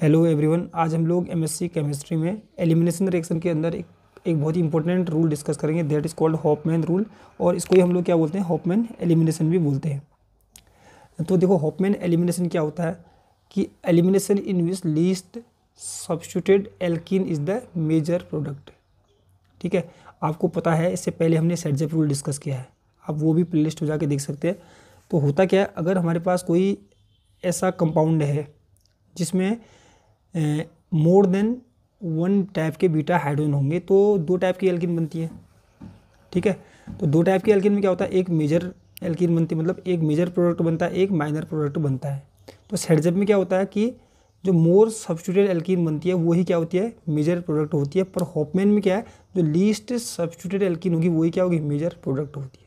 Hello everyone आज हम लोग एमएससी केमिस्ट्री में एलिमिनेशन रिएक्शन के अंदर एक एक बहुत ही इंपॉर्टेंट रूल डिस्कस करेंगे that is called Hofmann rule और इसको ही हम लोग क्या बोलते हैं हॉपमैन एलिमिनेशन भी बोलते हैं तो देखो हॉपमैन एलिमिनेशन क्या होता है कि elimination in which least substituted alkene is the major product ठीक है आपको पता है इससे पहले हमने सेटजेप रूल डिस्कस किया है आप वो भी प्लेलिस्ट हो जाके देख सकते हैं तो होता क्या है अगर हमारे पास कोई ऐसा कंपाउंड है जिसमें मोर देन वन टाइप के बीटा हाइड्रोजन होंगे तो दो टाइप की एल्किन बनती है ठीक है तो दो टाइप की एल्किन में क्या होता है एक मेजर एल्किन बनती है मतलब एक मेजर प्रोडक्ट बनता है एक माइनर प्रोडक्ट बनता है तो सेडजब में क्या होता है कि जो मोर सब्सटीट्यूटेड एल्किन बनती है वही क्या होती है मेजर प्रोडक्ट होती है पर हॉपमैन में क्या है जो लीस्ट सब्सटीट्यूटेड एल्किन होगी वही क्या होगी मेजर प्रोडक्ट होती है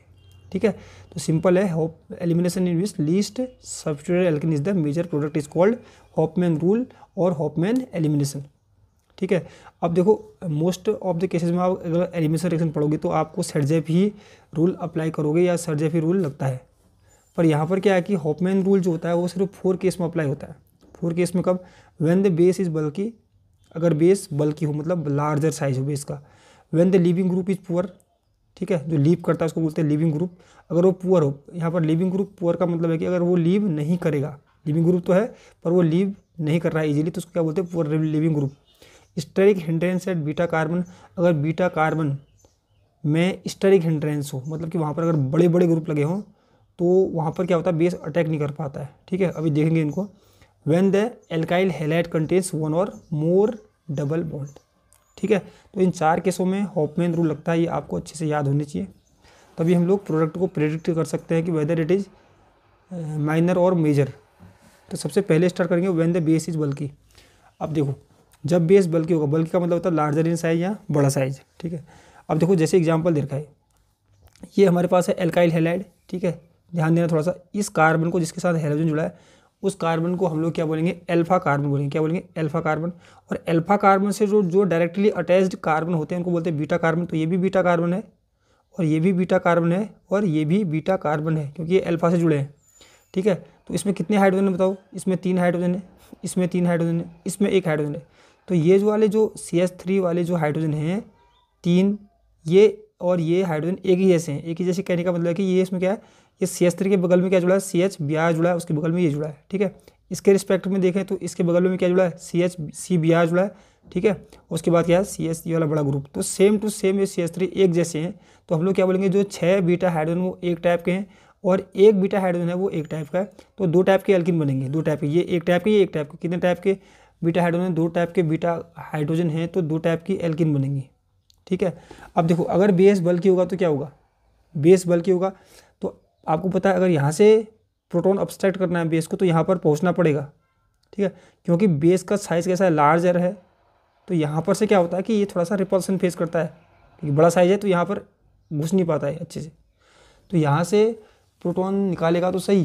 ठीक है तो सिंपल है Hof elimination in which least substituted alkene is the major product is called Hofmann rule और होपमैन एलिमिनेशन ठीक है अब देखो मोस्ट ऑफ द केसेस में आप अगर एलिमिनेशन रिएक्शन पढ़ोगे तो आपको सरजेफ ही रूल अप्लाई करोगे या सरजेफ ही रूल लगता है पर यहाँ पर क्या है कि होपमैन रूल जो होता है वो सिर्फ फोर केस में अप्लाई होता है फोर केस में कब वेन द बेस इज़ बल्कि अगर बेस बल्कि हो मतलब लार्जर साइज हो बेस का when the leaving group is poor ठीक है जो लीव करता है उसको बोलते हैं लिविंग ग्रुप अगर वो पुअर हो यहाँ पर लिविंग ग्रुप पुअर का मतलब है कि अगर वो लीव नहीं करेगा लिविंग ग्रुप तो है पर वो लीव नहीं कर रहा है इजीली तो उसको क्या बोलते हैं पूरा leaving group steric hindrance at beta carbon अगर बीटा कार्बन में स्टेरिक हिंड्रेंस हो मतलब कि वहाँ पर अगर बड़े बड़े ग्रुप लगे हों तो वहाँ पर क्या होता है बेस अटैक नहीं कर पाता है ठीक है अभी देखेंगे इनको when the alkyl halide contains one or more double bond ठीक है तो इन चार केसों में हॉपमेन रूल लगता है ये आपको अच्छे से याद होनी चाहिए तभी हम लोग प्रोडक्ट को प्रेडिक्ट कर सकते हैं कि whether it is minor or major तो सबसे पहले स्टार्ट करेंगे वेन द बेस इज बल्कि अब देखो जब बेस बल्कि होगा बल्कि का मतलब होता है लार्जर इन साइज या बड़ा साइज ठीक है अब देखो जैसे एग्जाम्पल दे रखा है ये हमारे पास है एल्काइल हेलाइड ठीक है ध्यान देना थोड़ा सा इस कार्बन को जिसके साथ हेलोजन जुड़ा है उस कार्बन को हम लोग क्या बोलेंगे अल्फा कार्बन बोलेंगे क्या बोलेंगे अल्फा कार्बन और अल्फा कार्बन से जो जो डायरेक्टली अटैच्ड कार्बन होते हैं उनको बोलते हैं बीटा कार्बन तो ये भी बीटा कार्बन है और ये भी बीटा कार्बन है और ये भी बीटा कार्बन है क्योंकि ये अल्फा से जुड़े हैं ठीक है तो इसमें कितने हाइड्रोजन है बताओ इसमें तीन हाइड्रोजन है इसमें तीन हाइड्रोजन है इसमें एक हाइड्रोजन है तो ये जो वाले जो सी एस थ्री वाले जो हाइड्रोजन हैं तीन ये और ये हाइड्रोजन एक ही जैसे हैं एक ही जैसे कहने का मतलब है कि ये इसमें क्या है ये सी एस थ्री के बगल में क्या जुड़ा है सी एच बी आर जुड़ा है उसके बगल में ये जुड़ा है ठीक है इसके रिस्पेक्ट में देखें तो इसके बगल में क्या जुड़ा है C H C B R जुड़ा है ठीक है उसके बाद क्या है सी एस ये वाला बड़ा ग्रुप तो सेम टू सेम ये सी एस थ्री एक जैसे हैं तो हम लोग क्या बोलेंगे जो छः बीटा हाइड्रोजन वो एक टाइप के हैं और एक बीटा हाइड्रोजन है वो एक टाइप का है तो दो टाइप के एल्किन बनेंगे दो टाइप के ये एक टाइप के ये एक टाइप के कितने टाइप के बीटा हाइड्रोजन दो टाइप के बीटा हाइड्रोजन हैं तो दो टाइप की एल्किन बनेंगी ठीक है अब देखो अगर बेस बल्कि होगा तो क्या होगा बेस बल्कि होगा तो आपको पता है अगर यहाँ से प्रोटोन अब्सट्रैक्ट करना है बेस को तो यहाँ पर पहुँचना पड़ेगा ठीक है क्योंकि बेस का साइज़ कैसा है लार्जर है तो यहाँ पर से क्या होता है कि ये थोड़ा सा रिपल्सन फेस करता है क्योंकि बड़ा साइज़ है तो यहाँ पर घुस नहीं पाता है अच्छे से तो यहाँ से प्रोटॉन निकालेगा तो सही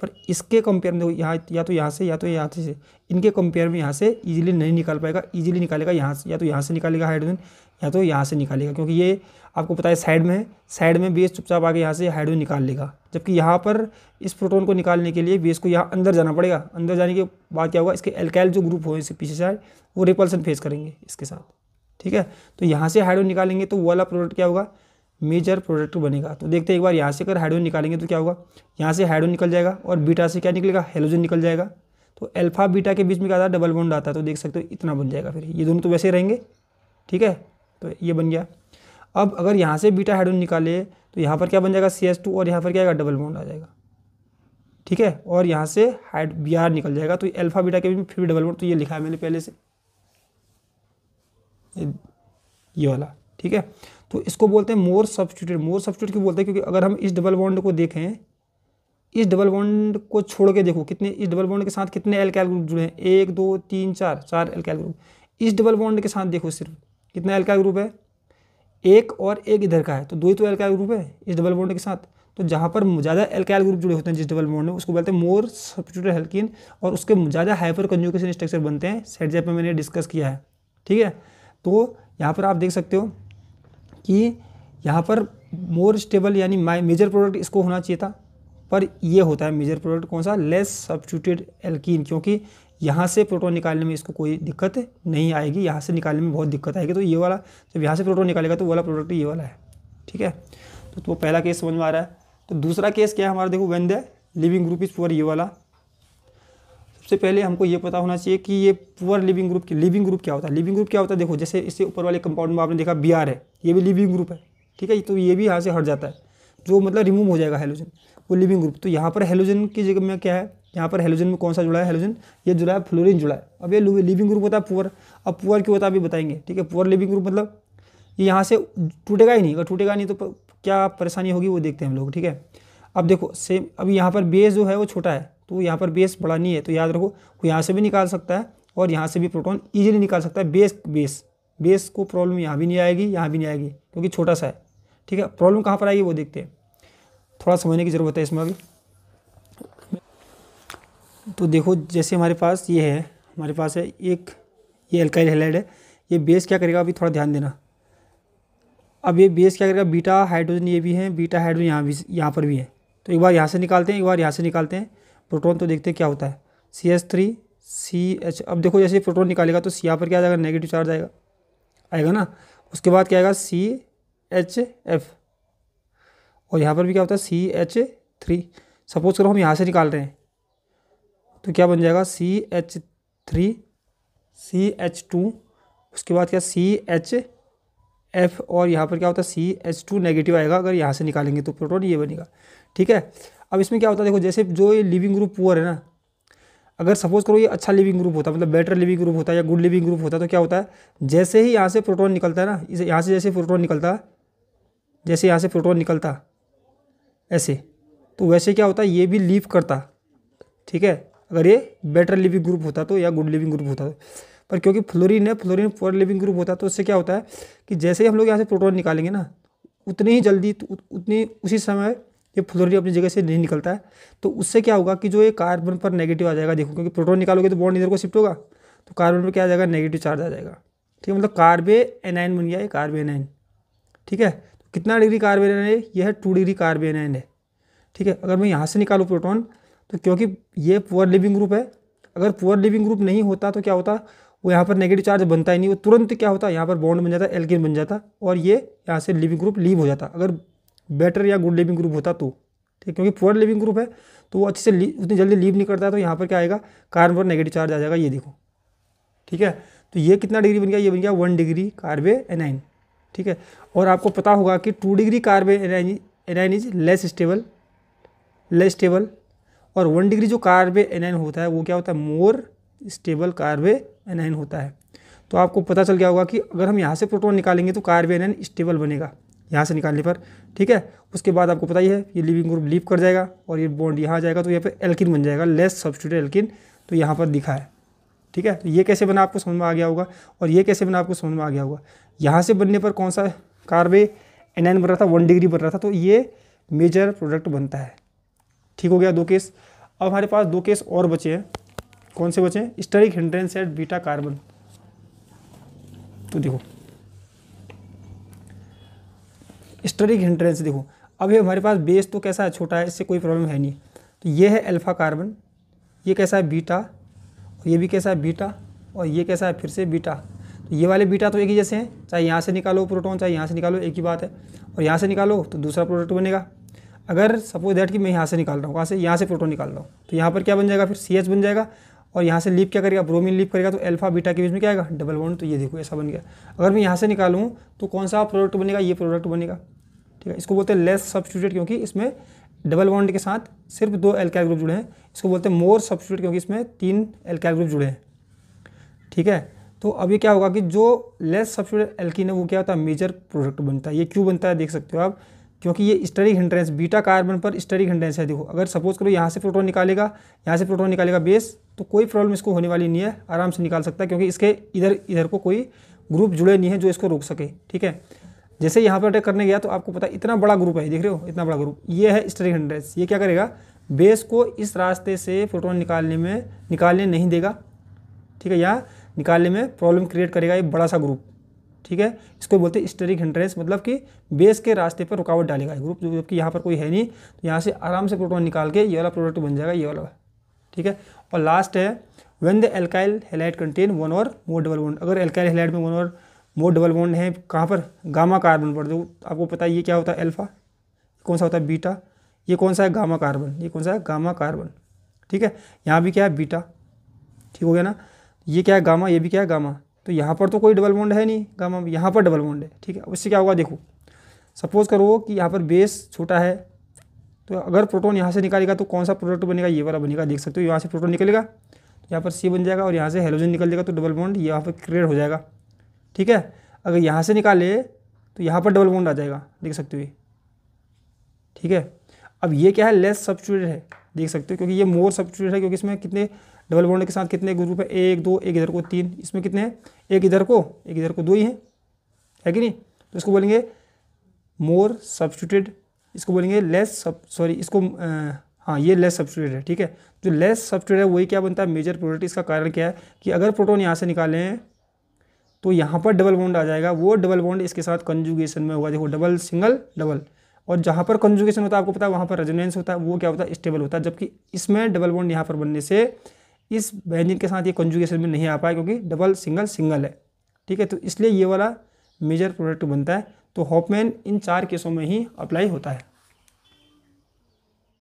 पर इसके कंपेयर में देखो यहाँ या तो यहाँ से या तो यहाँ से इनके कंपेयर में यहाँ से इजीली नहीं निकाल पाएगा इजीली निकालेगा यहाँ से या तो यहाँ से निकालेगा हाइड्रोजन या तो यहाँ से निकालेगा क्योंकि ये आपको पता है साइड में है साइड में बेस चुपचाप आगे यहाँ से हाइड्रोजन निकाल लेगा जबकि यहाँ पर इस प्रोटोन को निकालने के लिए बेस को यहाँ अंदर जाना पड़ेगा अंदर जाने के बाद क्या होगा इसके एल्कैल जो ग्रुप हो इसके पीछे साइड वो रिपल्सन फेस करेंगे इसके साथ ठीक है तो यहाँ से हाइड्रोजन निकालेंगे तो वो वाला प्रोडक्ट क्या होगा मेजर प्रोडक्ट बनेगा तो देखते हैं एक बार यहाँ से अगर हाइड्रोजन निकालेंगे तो क्या होगा यहाँ से हाइड्रोजन निकल जाएगा और बीटा से क्या निकलेगा हेलोजन निकल जाएगा तो अल्फा बीटा के बीच में क्या आता है डबल बॉन्ड आता है तो देख सकते हो इतना बन जाएगा फिर ये दोनों तो वैसे रहेंगे ठीक है तो ये बन गया अब अगर यहाँ से बीटा हाइड्रोजन निकाले तो यहाँ पर क्या बन जाएगा सी और यहाँ पर क्या आएगा डबल बॉन्ड आ जाएगा ठीक है और यहाँ से हाइड बी आर निकल जाएगा तो अल्फा बीटा के बीच में फिर भी डबल बॉन्ड तो ये लिखा है मैंने पहले से ये वाला ठीक है तो इसको बोलते हैं मोर सब्सिट्यूट मोर सब्सिट्यूट क्यों बोलते हैं क्योंकि अगर हम इस डबल बॉन्ड को देखें इस डबल बॉन्ड को छोड़ के देखो कितने इस डबल बॉन्ड के साथ कितने एल्काइल ग्रुप जुड़े हैं एक दो तीन चार चार एल्काइल ग्रुप इस डबल बॉन्ड के साथ देखो सिर्फ कितना एल्काइल ग्रुप है एक और एक इधर का है तो दो ही तो एल्काइल ग्रुप है इस डबल बॉन्ड के साथ तो जहाँ पर ज़्यादा एल्काइल ग्रुप जुड़े होते हैं जिस डबल बॉन्ड में उसको बोलते हैं मोर सब्सिट्यूट हल्किन और उसके ज़्यादा हाइपर कंजुकेशन स्ट्रक्चर बनते हैं सेट जैप में मैंने डिस्कस किया है ठीक है तो यहाँ पर आप देख सकते हो कि यहाँ पर मोर स्टेबल यानी मेजर प्रोडक्ट इसको होना चाहिए था पर ये होता है मेजर प्रोडक्ट कौन सा लेस सब्सटीट्यूटेड एल्कीन क्योंकि यहाँ से प्रोटोन निकालने में इसको कोई दिक्कत नहीं आएगी यहाँ से निकालने में बहुत दिक्कत आएगी तो ये वाला जब यहाँ से प्रोटोन निकालेगा तो वाला प्रोडक्ट ये वाला है ठीक है तो, तो पहला केस समझ में आ रहा है तो दूसरा केस क्या है हमारा देखो when the leaving group is poor ये वाला सबसे पहले हमको ये पता होना चाहिए कि ये पुअर लिविंग ग्रुप की लिविंग ग्रुप क्या होता है लिविंग ग्रुप क्या होता है देखो जैसे इससे ऊपर वाले कंपाउंड में आपने देखा बी है ये भी लिविंग ग्रुप है ठीक है तो ये भी यहाँ से हट जाता है जो मतलब रिमूव हो जाएगा हेलोजन वो लिविंग ग्रुप तो यहाँ पर हेलोजन की जगह में क्या है यहाँ पर हेलोजन में कौन सा जुड़ा है हेलोजन ये जुड़ा है फ्लोरिन जुड़ा है अब ये लिविंग ग्रुप होता है पुअर अब पुअर क्यों होता है अभी बताएंगे ठीक है पुअर लिविंग ग्रुप मतलब ये यहाँ से टूटेगा ही नहीं अगर टूटेगा नहीं तो क्या परेशानी होगी वो देखते हैं हम लोग ठीक है अब देखो सेम अब यहाँ पर बेस जो है वो छोटा है तो यहाँ पर बेस बड़ा नहीं है तो याद रखो वो यहाँ से भी निकाल सकता है और यहाँ से भी प्रोटॉन ईजिली निकाल सकता है बेस बेस बेस को प्रॉब्लम यहाँ भी नहीं आएगी यहाँ भी नहीं आएगी क्योंकि छोटा सा है ठीक है प्रॉब्लम कहाँ पर आएगी वो देखते हैं थोड़ा समझने की ज़रूरत है इसमें अभी तो देखो जैसे हमारे पास ये है हमारे पास है एक ये एल्काइल हेलाइड है ये बेस क्या करेगा अभी थोड़ा ध्यान देना अब ये बेस क्या करेगा बीटा हाइड्रोजन ये भी है बीटा हाइड्रोजन यहाँ भी यहाँ पर भी है तो एक बार यहाँ से निकालते हैं एक बार यहाँ से निकालते हैं प्रोटोन तो देखते क्या होता है C H three C H अब देखो जैसे प्रोटोन निकालेगा तो सी यहाँ पर क्या आ जाएगा नेगेटिव चार्ज आएगा आएगा ना उसके बाद क्या आएगा सी एच एफ और यहाँ पर भी क्या होता है सी एच थ्री सपोज करो हम यहाँ से निकाल रहे हैं तो क्या बन जाएगा C H three C H two उसके बाद क्या सी एच एफ और यहाँ पर क्या होता है सी एच टू नेगेटिव आएगा अगर यहाँ से निकालेंगे तो प्रोटोन ये बनेगा ठीक है अब इसमें क्या होता है देखो जैसे जो ये लिविंग ग्रुप पुअर है ना अगर सपोज करो ये अच्छा लिविंग ग्रुप होता मतलब बेटर लिविंग ग्रुप होता है या गुड लिविंग ग्रुप होता है तो क्या होता है जैसे ही यहाँ से प्रोटोन निकलता है ना इसे यहाँ से जैसे प्रोटोन निकलता जैसे यहाँ से प्रोटोन निकलता ऐसे तो वैसे क्या होता है ये भी लीव करता ठीक है अगर ये बेटर लिविंग ग्रुप होता तो या गुड लिविंग ग्रुप होता तो। पर क्योंकि फ्लोरिन है फ्लोरिन पुअर लिविंग ग्रुप होता तो उससे क्या होता है कि जैसे ही हम लोग यहाँ से प्रोटोन निकालेंगे ना उतनी ही जल्दी उतनी उसी समय ये फ्लोरीन अपनी जगह से नहीं निकलता है तो उससे क्या होगा कि जो ये कार्बन पर नेगेटिव आ जाएगा देखो क्योंकि प्रोटोन निकालोगे तो बॉन्ड इधर को शिफ्ट होगा तो कार्बन पर क्या आ जाएगा नेगेटिव चार्ज आ जाएगा ठीक है मतलब कार्बे एनाइन बन गया ये कार्बे एनाइन ठीक है तो कितना डिग्री कार्बे एनाइन है यह टू डिग्री कार्बे एनाइन है ठीक है अगर मैं यहाँ से निकालूँ प्रोटोन तो क्योंकि ये पुअर लिविंग ग्रुप है अगर पुअर लिविंग ग्रुप नहीं होता तो क्या होता वो यहाँ पर नेगेटिव चार्ज बनता ही नहीं वो तुरंत क्या होता यहाँ पर बॉन्ड बन जाता एल्किन बन जाता और ये यहाँ से लिविंग ग्रुप लीव हो जाता अगर बेटर या गुड लिविंग ग्रुप होता तो ठीक क्योंकि पुअर लिविंग ग्रुप है तो वो अच्छे से उतनी जल्दी लीव नहीं करता है तो यहाँ पर क्या आएगा कार्बन पर नेगेटिव चार्ज आ जाएगा ये देखो ठीक है तो ये कितना डिग्री बन गया ये बन गया वन डिग्री कार्बे एनाइन ठीक है और आपको पता होगा कि two degree carbanion anion is less stable less stable और वन डिग्री जो कार्बे एनाइन होता है वो क्या होता है मोर स्टेबल कार्बे एनाइन होता है तो आपको पता चल गया होगा कि अगर हम यहाँ से प्रोटोन निकालेंगे तो कार्बे एनाइन स्टेबल बनेगा यहाँ से निकालने पर ठीक है उसके बाद आपको पता ही है ये लिविंग ग्रुप लीव कर जाएगा और ये बॉन्ड यहाँ जाएगा तो यहाँ पर एल्किन बन जाएगा लेस सब्सिट्यूट एल्किन तो यहाँ पर दिखा है ठीक है तो ये कैसे बना आपको समझ में आ गया होगा और ये कैसे बना आपको समझ में आ गया होगा यहाँ से बनने पर कौन सा कार्बे एन एन बन रहा था वन डिग्री बन रहा था तो ये मेजर प्रोडक्ट बनता है ठीक हो गया दो केस अब हमारे पास दो केस और बचे हैं कौन से बचे हैं steric hindrance at beta carbon तो देखो स्टरिक हिंड्रेंस देखो अभी हमारे पास बेस तो कैसा है छोटा है इससे कोई प्रॉब्लम है नहीं तो ये है अल्फ़ा कार्बन ये कैसा है बीटा और ये भी कैसा है बीटा और ये कैसा है फिर से बीटा तो ये वाले बीटा तो एक ही जैसे हैं चाहे यहाँ से निकालो प्रोटोन चाहे यहाँ से निकालो एक ही बात है और यहाँ से निकालो तो दूसरा प्रोडक्ट बनेगा अगर सपोज दैट कि मैं यहाँ से निकाल रहा हूँ कहाँ से यहाँ से प्रोटोन निकाल रहा हूँ तो यहाँ पर क्या बन जाएगा फिर सी बन जाएगा और यहाँ से लीप क्या करेगा ब्रोमीन लीप करेगा तो अल्फा बीटा के बीच में क्या आएगा डबल बॉन्ड तो ये देखो ऐसा बन गया अगर मैं यहाँ से निकालूँ तो कौन सा प्रोडक्ट बनेगा ये प्रोडक्ट बनेगा ठीक है इसको बोलते हैं लेस सब्सिट्यूट क्योंकि इसमें डबल बॉन्ड के साथ सिर्फ दो एल्काइल ग्रुप जुड़े हैं इसको बोलते हैं मोर सब्सिट्यूट क्योंकि इसमें तीन एल्काइल ग्रुप जुड़े हैं ठीक है तो अब ये क्या होगा कि जो लेस सब्सिट्यूट एल्किन है वो क्या होता है मेजर प्रोडक्ट बनता है ये क्यों बनता है देख सकते हो आप क्योंकि ये स्टरिक हिंड्रेंस बीटा कार्बन पर स्टरिक हिंड्रेंस है देखो अगर सपोज करो यहाँ से प्रोटोन निकालेगा यहाँ से प्रोटोन निकालेगा बेस तो कोई प्रॉब्लम इसको होने वाली नहीं है आराम से निकाल सकता है क्योंकि इसके इधर इधर को कोई ग्रुप जुड़े नहीं है जो इसको रोक सके ठीक है जैसे यहाँ पर अटैक करने गया तो आपको पता इतना बड़ा ग्रुप है देख रहे हो इतना बड़ा ग्रुप ये है स्टरिक हिंड्रेंस ये क्या करेगा बेस को इस रास्ते से प्रोटोन निकालने में निकालने नहीं देगा ठीक है यहाँ निकालने में प्रॉब्लम क्रिएट करेगा ये बड़ा सा ग्रुप ठीक है इसको बोलते हैं स्टेरिक हंड्रेंस मतलब कि बेस के रास्ते पर रुकावट डालेगा ग्रुप जबकि यहाँ पर कोई है नहीं तो यहाँ से आराम से प्रोटोन निकाल के ये वाला प्रोडक्ट बन जाएगा ये वाला ठीक है और लास्ट है when the alkyl halide contain one or more double bond अगर एल्काइल हेलाइट में one or more double bond है कहाँ पर गामा कार्बन पर जो तो आपको पता है ये क्या होता है एल्फा कौन सा होता है बीटा ये कौन सा है गामा कार्बन ये कौन सा है गामा कार्बन ठीक है यहाँ भी क्या है बीटा ठीक हो गया ना ये क्या है गामा ये भी क्या है गामा तो यहाँ पर तो कोई डबल बॉन्ड है नहीं गामा में यहाँ पर डबल बॉन्ड है ठीक है अब इससे क्या होगा देखो सपोज करो कि यहाँ पर बेस छोटा है तो अगर प्रोटोन यहाँ से निकालेगा तो कौन सा प्रोडक्ट बनेगा ये वाला बनेगा देख सकते हो यहाँ से प्रोटोन निकलेगा तो यहाँ पर सी बन जाएगा और यहाँ से हेलोजन निकल जाएगा तो डबल बॉन्ड यहाँ पर क्रिएट हो जाएगा ठीक है अगर यहाँ से निकाले तो यहाँ पर डबल बॉन्ड आ जाएगा देख सकते हो ये ठीक है अब ये क्या है लेस सब्सिट्यूट है देख सकते हो क्योंकि ये मोर सब्सिट्यूट है क्योंकि इसमें कितने डबल बॉन्ड के साथ कितने ग्रुप है एक दो एक इधर को तीन इसमें कितने हैं एक इधर को एक इधर को दो ही हैं है कि नहीं तो इसको बोलेंगे मोर सब्सटीट्यूटेड इसको बोलेंगे लेस सब सॉरी इसको आ, हाँ ये लेस सब्सटीट्यूट है ठीक है जो लेस सब्सटीट्यूट है वही क्या बनता है मेजर प्रोडक्ट इसका कारण क्या है कि अगर प्रोटोन यहाँ से निकालें तो यहाँ पर डबल बॉन्ड आ जाएगा वो डबल बॉन्ड इसके साथ कंजुगेशन में होगा देखो डबल सिंगल डबल और जहाँ पर कंजुगेशन होता है आपको पता है वहाँ पर रेजोनेंस होता है वो क्या होता है स्टेबल होता है जबकि इसमें डबल बॉन्ड यहाँ पर बनने से इस बेंजीन के साथ ये कंजुगेशन में नहीं आ पाया क्योंकि डबल सिंगल सिंगल है ठीक है तो इसलिए ये वाला मेजर प्रोडक्ट बनता है तो हॉपमैन इन चार केसों में ही अप्लाई होता है